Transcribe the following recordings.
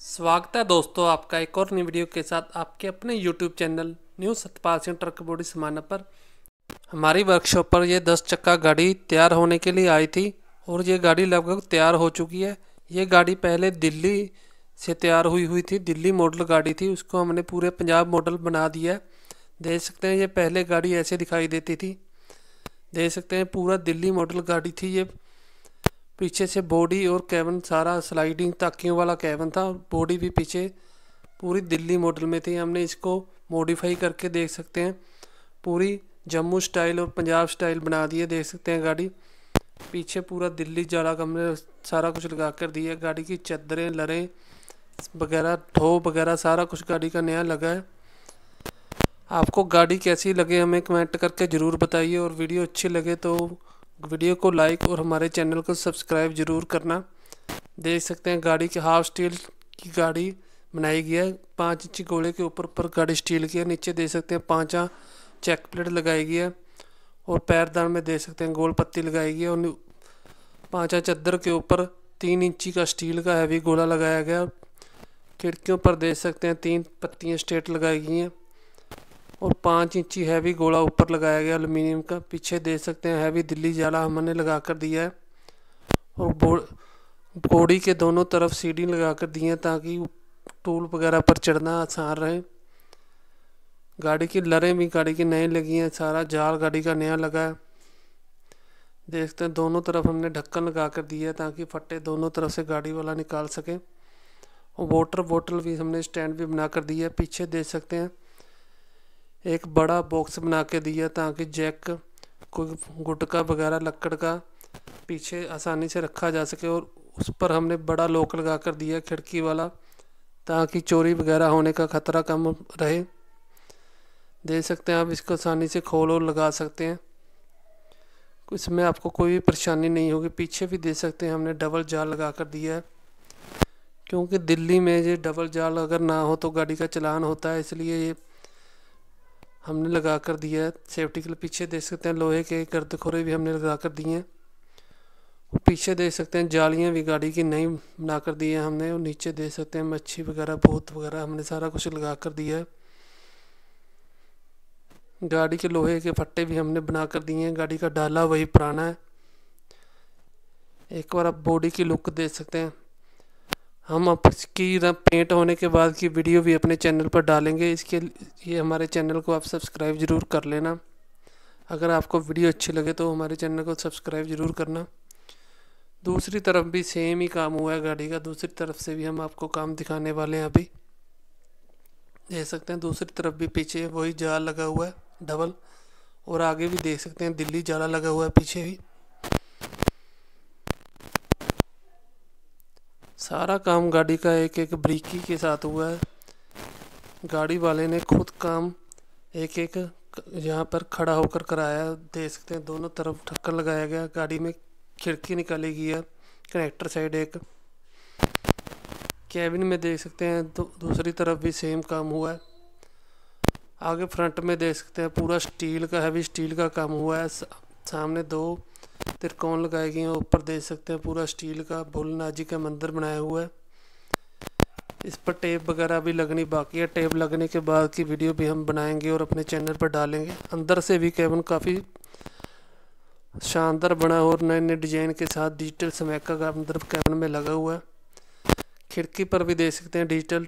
स्वागत है दोस्तों आपका एक और नई वीडियो के साथ आपके अपने YouTube channel new Satpal Singh truck body Samana पर हमारी वर्कशॉप पर यह दस चक्का गाड़ी तैयार होने के लिए आई थी और ये गाड़ी लगभग तैयार हो चुकी है ये गाड़ी पहले दिल्ली से तैयार हुई हुई थी दिल्ली मॉडल गाड़ी थी उसको हमने पूरे पंजाब मॉडल बना दिया है देख सकते हैं ये पहले गाड़ी ऐसे दिखाई देती थी देख सकते हैं पूरा दिल्ली मॉडल गाड़ी थी ये पीछे से बॉडी और कैबिन सारा स्लाइडिंग ताकियों वाला कैबिन था बॉडी भी पीछे पूरी दिल्ली मॉडल में थी हमने इसको मॉडिफाई करके देख सकते हैं पूरी जम्मू स्टाइल और पंजाब स्टाइल बना दिए देख सकते हैं गाड़ी पीछे पूरा दिल्ली जाला हमने सारा कुछ लगा कर दिया गाड़ी की चदरें लरें वगैरह ठो वगैरह सारा कुछ गाड़ी का नया लगा है आपको गाड़ी कैसी लगे हमें कमेंट करके ज़रूर बताइए और वीडियो अच्छी लगे तो वीडियो को लाइक और हमारे चैनल को सब्सक्राइब ज़रूर करना देख सकते हैं गाड़ी की हाफ स्टील की गाड़ी बनाई गई है पाँच इंची गोले के ऊपर पर गाड़ी स्टील की है नीचे देख सकते हैं पाँचा चेक प्लेट लगाई गई है और पैरदान में देख सकते हैं गोल पत्ती लगाई गई है और पाँचा चादर के ऊपर तीन इंची का स्टील का हैवी गोला लगाया गया खिड़कियों पर देख सकते हैं तीन पत्तियाँ स्ट्रेट लगाई गई हैं और पाँच इंची हैवी गोला ऊपर लगाया गया अलमीनियम का पीछे देख सकते हैं हैवी दिल्ली जाला हमने लगा कर दिया है और बॉडी के दोनों तरफ सीढ़ी लगा कर दी हैं ताकि टूल वगैरह पर चढ़ना आसान रहे गाड़ी की लरें भी गाड़ी की नई लगी हैं सारा जाल गाड़ी का नया लगा है देखते हैं दोनों तरफ हमने ढक्कन लगा कर दिया है ताकि फट्टे दोनों तरफ से गाड़ी वाला निकाल सके और वाटर बॉटल भी हमने स्टैंड भी बना कर दिया है पीछे देख सकते हैं एक बड़ा बॉक्स बना के दिया ताकि जैक को गुटका वगैरह लकड़ का पीछे आसानी से रखा जा सके और उस पर हमने बड़ा लॉक लगा कर दिया खिड़की वाला ताकि चोरी वगैरह होने का ख़तरा कम रहे दे सकते हैं आप इसको आसानी से खोल और लगा सकते हैं इसमें आपको कोई भी परेशानी नहीं होगी पीछे भी दे सकते हैं हमने डबल जाल लगा कर दिया है क्योंकि दिल्ली में ये डबल जाल अगर ना हो तो गाड़ी का चलान होता है इसलिए ये हमने लगा कर दिया है सेफ्टी के लिए पीछे देख सकते हैं लोहे के गर्द खोरे भी हमने लगा कर दिए हैं पीछे देख सकते हैं जालियां भी गाड़ी की नहीं बना कर दी है हमने और नीचे देख सकते हैं मच्छी वगैरह बहुत वगैरह हमने सारा कुछ लगा कर दिया है गाड़ी के लोहे के फट्टे भी हमने बना कर दिए हैं गाड़ी का डाला वही पुराना है एक बार आप बॉडी की लुक देख सकते हैं हम आपकी पेंट होने के बाद की वीडियो भी अपने चैनल पर डालेंगे इसके लिए हमारे चैनल को आप सब्सक्राइब ज़रूर कर लेना अगर आपको वीडियो अच्छी लगे तो हमारे चैनल को सब्सक्राइब ज़रूर करना दूसरी तरफ भी सेम ही काम हुआ है गाड़ी का दूसरी तरफ से भी हम आपको काम दिखाने वाले हैं अभी देख सकते हैं दूसरी तरफ भी पीछे वही जाला लगा हुआ है डबल और आगे भी देख सकते हैं दिल्ली जाला लगा हुआ है पीछे भी सारा काम गाड़ी का एक एक ब्रिकी के साथ हुआ है गाड़ी वाले ने खुद काम एक एक यहाँ पर खड़ा होकर कराया देख सकते हैं दोनों तरफ ठक्कर लगाया गया गाड़ी में खिड़की निकाली गई है कनेक्टर साइड एक कैबिन में देख सकते हैं दूसरी तरफ भी सेम काम हुआ है आगे फ्रंट में देख सकते हैं पूरा स्टील का हैवी स्टील का काम हुआ है सामने दो त्रिकोण लगाए गए हैं ऊपर देख सकते हैं पूरा स्टील का भोलेनाथ जी का मंदिर बनाया हुआ है इस पर टेप वगैरह भी लगनी बाकी है टेप लगने के बाद की वीडियो भी हम बनाएंगे और अपने चैनल पर डालेंगे अंदर से भी केवन काफ़ी शानदार बना और नए नए डिजाइन के साथ डिजिटल समैका का अंदर कैबिन में लगा हुआ है खिड़की पर भी देख सकते हैं डिजिटल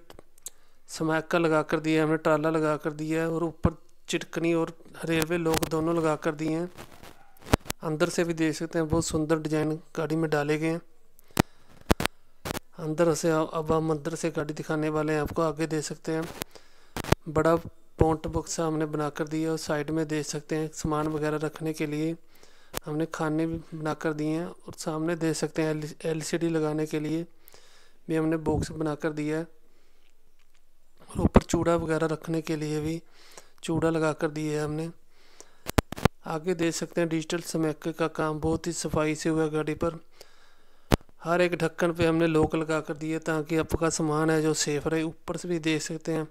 समैका लगा कर दिया है हमने टाला लगा कर दिया है और ऊपर चिटकनी और रेलवे लोग दोनों लगा कर दिए हैं अंदर से भी देख सकते हैं बहुत सुंदर डिजाइन गाड़ी में डाले गए हैं अंदर से अब हम अंदर से गाड़ी दिखाने वाले हैं आपको आगे देख सकते हैं बड़ा पॉन्ट बक्सा हमने बनाकर दिया और साइड में देख सकते हैं सामान वगैरह रखने के लिए हमने खाने भी बना कर दिए हैं और सामने देख सकते हैं एल लगाने के लिए भी हमने बॉक्स बना कर दिया है और ऊपर चूड़ा वगैरह रखने के लिए भी चूड़ा लगा कर दिया है हमने आगे देख सकते हैं डिजिटल समैके का काम बहुत ही सफाई से हुआ गाड़ी पर हर एक ढक्कन पे हमने लोक लगा कर दिए ताकि आपका सामान है जो सेफ रहे ऊपर से भी देख सकते हैं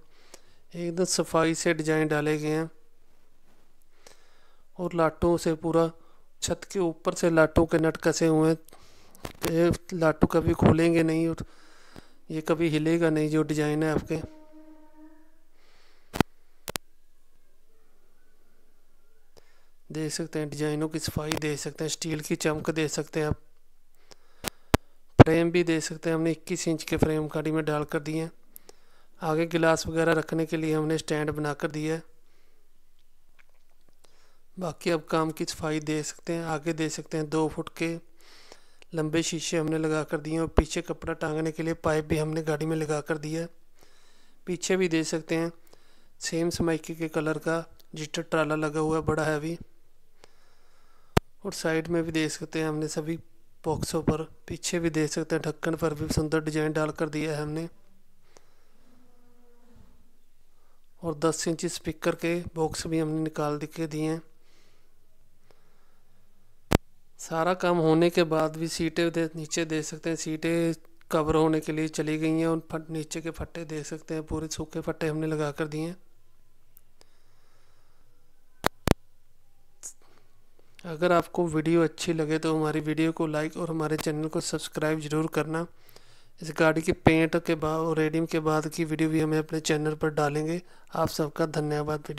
एकदम सफाई से डिजाइन डाले गए हैं और लाटों से पूरा छत के ऊपर से लाटों के नट कसे हुए हैं लाटू कभी खोलेंगे नहीं और ये कभी हिलेगा नहीं जो डिजाइन है आपके दे सकते हैं डिजाइनों की सफाई दे सकते हैं स्टील की चमक दे सकते हैं आप फ्रेम भी दे सकते हैं हमने 21 इंच के फ्रेम गाड़ी में डाल कर दिए हैं आगे गिलास वगैरह रखने के लिए हमने स्टैंड बना कर दिया है बाकी अब काम की सफाई दे सकते हैं आगे दे सकते हैं दो फुट के लंबे शीशे हमने लगा कर दिए और पीछे कपड़ा टांगने के लिए पाइप भी हमने गाड़ी में लगा कर दिया है पीछे भी दे सकते हैं सेम समाइके के कलर का जिटर ट्राला लगा हुआ है बड़ा हैवी और साइड में भी देख सकते हैं हमने सभी बॉक्सों पर पीछे भी देख सकते हैं ढक्कन पर भी सुंदर डिजाइन डाल कर दिया है हमने और 10 इंची स्पीकर के बॉक्स भी हमने निकाल दिखे दिए हैं सारा काम होने के बाद भी सीटें दे, नीचे देख सकते हैं सीटें कवर होने के लिए चली गई हैं और फट नीचे के फट्टे देख सकते हैं पूरे सूखे फट्टे हमने लगा कर दिए हैं अगर आपको वीडियो अच्छी लगे तो हमारी वीडियो को लाइक और हमारे चैनल को सब्सक्राइब ज़रूर करना इस गाड़ी के पेंट के बाद और रेडिंग के बाद की वीडियो भी हमें अपने चैनल पर डालेंगे आप सबका धन्यवाद